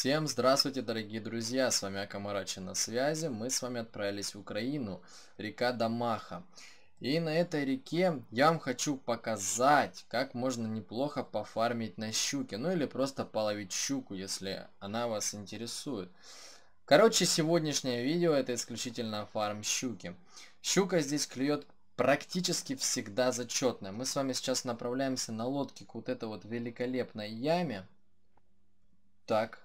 Всем здравствуйте, дорогие друзья, с вами Акамарачи на связи. Мы с вами отправились в Украину, река Дамаха. И на этой реке я вам хочу показать, как можно неплохо пофармить на щуке, ну или просто половить щуку, если она вас интересует. Короче, сегодняшнее видео это исключительно фарм щуки. Щука здесь клюет практически всегда зачетная. Мы с вами сейчас направляемся на лодке к вот этой вот великолепной яме. Так,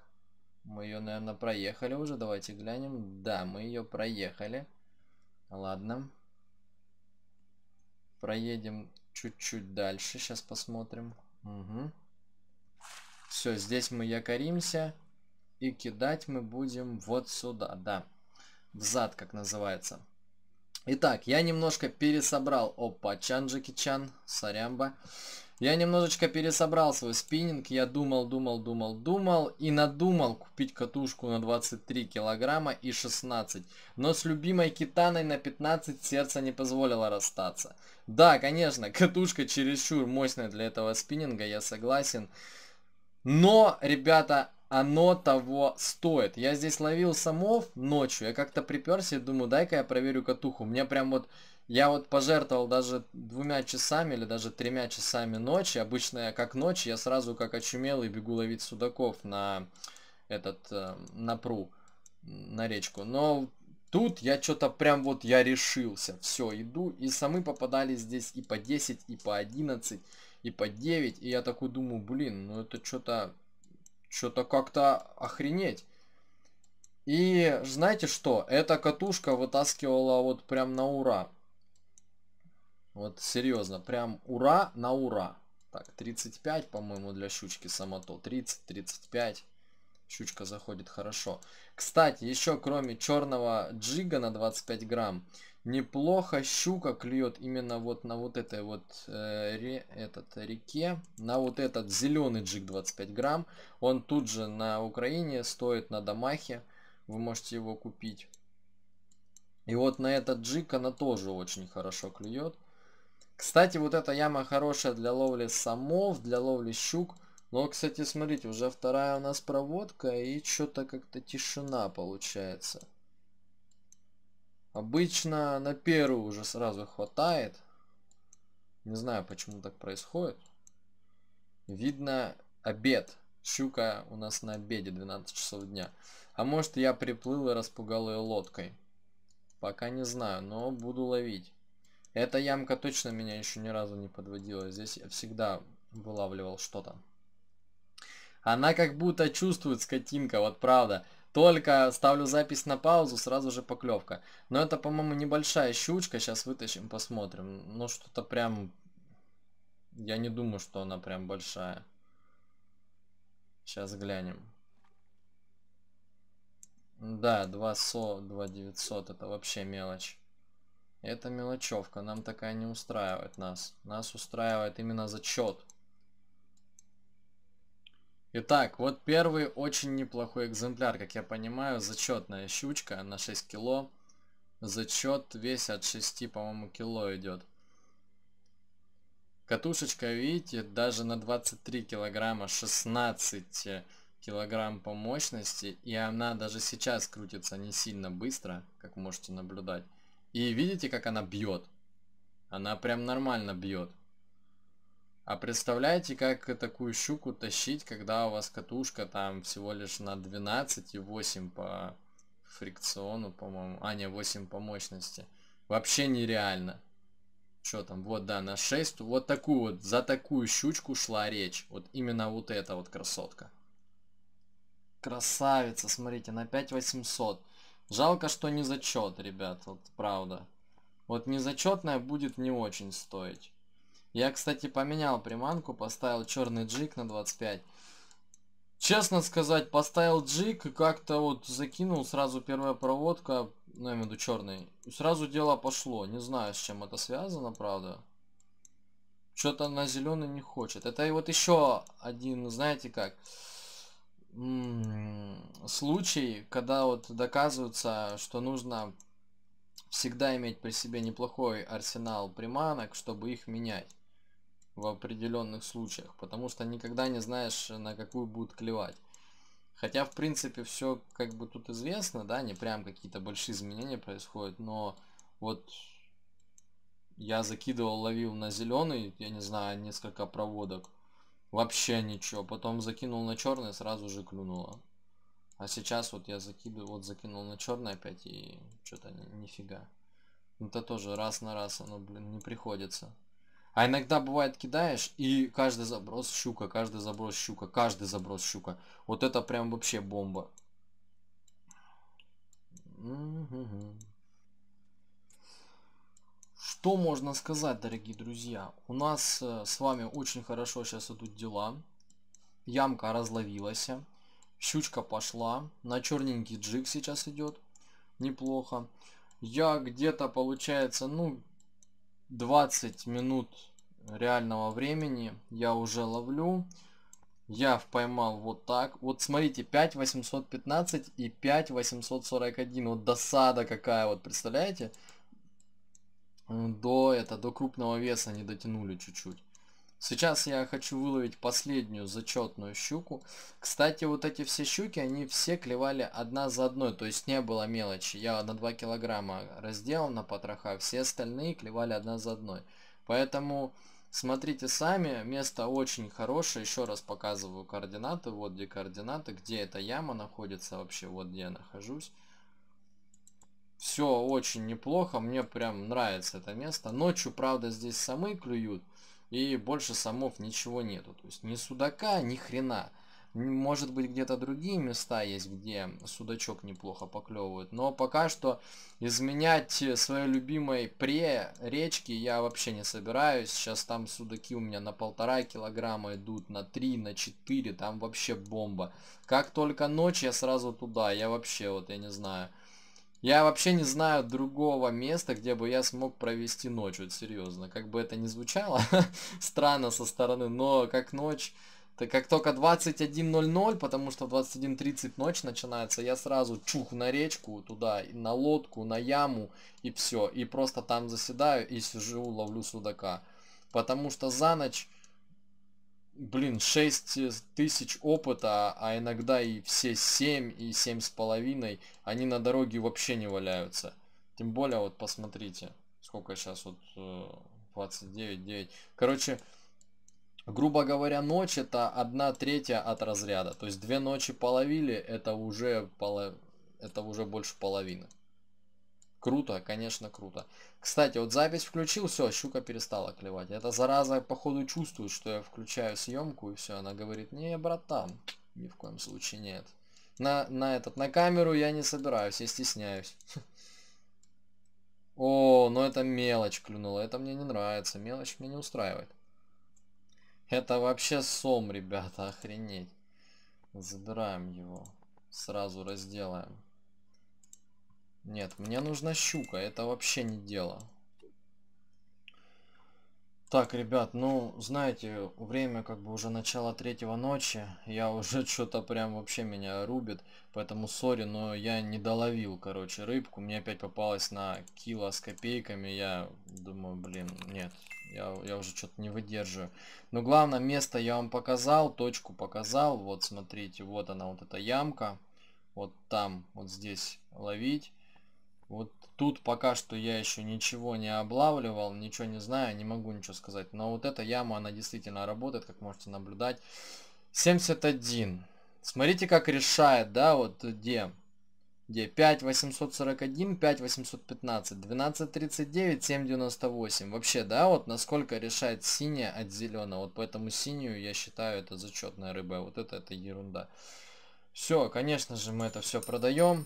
мы ее, наверное, проехали уже. Давайте глянем. Да, мы ее проехали. Ладно. Проедем чуть-чуть дальше. Сейчас посмотрим. Угу. Все, здесь мы якоримся. И кидать мы будем вот сюда. Да. Взад, как называется. Итак, я немножко пересобрал. Опа, Чан Чан. Сорямба. Сорямба. Я немножечко пересобрал свой спиннинг, я думал, думал, думал, думал и надумал купить катушку на 23 килограмма и 16, но с любимой китаной на 15 сердце не позволило расстаться. Да, конечно, катушка чересчур мощная для этого спиннинга, я согласен, но, ребята, оно того стоит. Я здесь ловил самов ночью, я как-то приперся и думаю, дай-ка я проверю катуху, у меня прям вот... Я вот пожертвовал даже двумя часами или даже тремя часами ночи. Обычно я как ночь, я сразу как очумелый бегу ловить судаков на этот, э, на пру, на речку. Но тут я что-то прям вот, я решился. Все, иду. И самы попадали здесь и по 10, и по 11, и по 9. И я такой думаю, блин, ну это что-то, что-то как-то охренеть. И знаете что? Эта катушка вытаскивала вот прям на ура. Вот серьезно, прям ура на ура. Так, 35, по-моему, для щучки самото. 30, 35. Щучка заходит хорошо. Кстати, еще кроме черного джига на 25 грамм, неплохо щука клюет именно вот на вот этой вот э, ре, этот, реке. На вот этот зеленый джиг 25 грамм. Он тут же на Украине стоит на домахе, Вы можете его купить. И вот на этот джиг она тоже очень хорошо клюет. Кстати, вот эта яма хорошая для ловли самов, для ловли щук. Но, ну, кстати, смотрите, уже вторая у нас проводка, и что-то как-то тишина получается. Обычно на первую уже сразу хватает. Не знаю, почему так происходит. Видно обед. Щука у нас на обеде 12 часов дня. А может я приплыл и распугал ее лодкой. Пока не знаю, но буду ловить. Эта ямка точно меня еще ни разу не подводила. Здесь я всегда вылавливал что-то. Она как будто чувствует скотинка, вот правда. Только ставлю запись на паузу, сразу же поклевка. Но это, по-моему, небольшая щучка. Сейчас вытащим, посмотрим. Ну, что-то прям... Я не думаю, что она прям большая. Сейчас глянем. Да, 2 со, 2 900, это вообще мелочь. Это мелочевка, нам такая не устраивает нас. Нас устраивает именно зачет. Итак, вот первый очень неплохой экземпляр, как я понимаю, зачетная щучка на 6 кило. Зачет весь от 6, по-моему, кило идет. Катушечка, видите, даже на 23 килограмма 16 э, килограмм по мощности. И она даже сейчас крутится не сильно быстро, как можете наблюдать. И видите, как она бьет? Она прям нормально бьет. А представляете, как такую щуку тащить, когда у вас катушка там всего лишь на и 12,8 по фрикциону, по-моему. А, не, 8 по мощности. Вообще нереально. Что там? Вот, да, на 6. Вот такую вот, за такую щучку шла речь. Вот именно вот эта вот красотка. Красавица, смотрите, на 5800. Жалко, что не зачет, ребят, вот правда. Вот незачетная будет не очень стоить. Я, кстати, поменял приманку, поставил черный джик на 25. Честно сказать, поставил джик и как-то вот закинул сразу первая проводка, ну, я имею в виду черный. сразу дело пошло. Не знаю, с чем это связано, правда. Что-то на зеленый не хочет. Это и вот еще один, знаете как случай, когда вот доказывается, что нужно всегда иметь при себе неплохой арсенал приманок, чтобы их менять в определенных случаях, потому что никогда не знаешь, на какую будут клевать. Хотя, в принципе, все как бы тут известно, да, не прям какие-то большие изменения происходят, но вот я закидывал, ловил на зеленый, я не знаю, несколько проводок – Вообще ничего. Потом закинул на черное, сразу же клюнуло. А сейчас вот я закидываю, вот закинул на черное опять и что-то ни, нифига. Это тоже раз на раз оно, блин, не приходится. А иногда бывает кидаешь, и каждый заброс щука, каждый заброс щука, каждый заброс щука. Вот это прям вообще бомба. Угу. Что можно сказать, дорогие друзья? У нас э, с вами очень хорошо сейчас идут дела. Ямка разловилась. Щучка пошла. На черненький джиг сейчас идет. Неплохо. Я где-то, получается, ну, 20 минут реального времени я уже ловлю. Я поймал вот так. Вот смотрите, 5815 и 5841. Вот досада какая, вот представляете? до это, до крупного веса не дотянули чуть-чуть. Сейчас я хочу выловить последнюю зачетную щуку. Кстати, вот эти все щуки, они все клевали одна за одной, то есть не было мелочи. Я на 2 килограмма разделал на потрохах, все остальные клевали одна за одной. Поэтому смотрите сами, место очень хорошее. Еще раз показываю координаты, вот где координаты, где эта яма находится вообще, вот где я нахожусь. Все очень неплохо, мне прям нравится это место. Ночью, правда, здесь самы клюют, и больше самов ничего нету. То есть ни судака, ни хрена. Может быть, где-то другие места есть, где судачок неплохо поклевывает. Но пока что изменять э, своей любимой пре-речки я вообще не собираюсь. Сейчас там судаки у меня на полтора килограмма идут, на три, на четыре. Там вообще бомба. Как только ночь, я сразу туда. Я вообще, вот я не знаю. Я вообще не знаю другого места, где бы я смог провести ночь, вот серьезно. Как бы это ни звучало, странно со стороны, но как ночь... Так как только 21.00, потому что в 21.30 ночь начинается, я сразу чух на речку туда, на лодку, на яму и все. И просто там заседаю и сижу, ловлю судака. Потому что за ночь блин, 6 э, тысяч опыта, а иногда и все 7 и 7 с половиной, они на дороге вообще не валяются. Тем более, вот посмотрите, сколько сейчас вот 29-9. Э, Короче, грубо говоря, ночь это одна третья от разряда. То есть две ночи половили, это уже, поло... это уже больше половины. Круто, конечно, круто. Кстати, вот запись включил, все, щука перестала клевать. Это зараза, походу, чувствует, что я включаю съемку, и все, она говорит, не, братан, ни в коем случае нет. На, на этот, на камеру я не собираюсь, я стесняюсь. О, но ну это мелочь клюнула, это мне не нравится, мелочь меня не устраивает. Это вообще сом, ребята, охренеть. Забираем его, сразу разделаем. Нет, мне нужна щука, это вообще не дело. Так, ребят, ну, знаете, время как бы уже начало третьего ночи, я уже что-то прям вообще меня рубит, поэтому сори, но я не доловил, короче, рыбку, мне опять попалась на кило с копейками, я думаю, блин, нет, я, я уже что-то не выдерживаю. Но главное, место я вам показал, точку показал, вот смотрите, вот она, вот эта ямка, вот там, вот здесь ловить. Вот тут пока что я еще ничего не облавливал, ничего не знаю, не могу ничего сказать. Но вот эта яма, она действительно работает, как можете наблюдать. 71. Смотрите, как решает, да, вот где. Где 5841, 5815, 1239, 798. Вообще, да, вот насколько решает синяя от зеленого. Вот поэтому синюю я считаю это зачетная рыба. Вот это, это ерунда. Все, конечно же, мы это все продаем.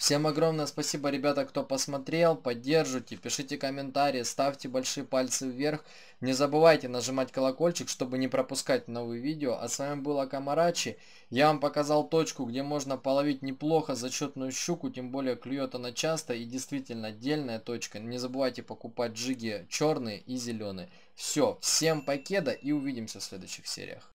Всем огромное спасибо, ребята, кто посмотрел, поддержите, пишите комментарии, ставьте большие пальцы вверх. Не забывайте нажимать колокольчик, чтобы не пропускать новые видео. А с вами был Акамарачи. Я вам показал точку, где можно половить неплохо зачетную щуку, тем более клюет она часто и действительно отдельная точка. Не забывайте покупать джиги черные и зеленые. Все, всем покеда и увидимся в следующих сериях.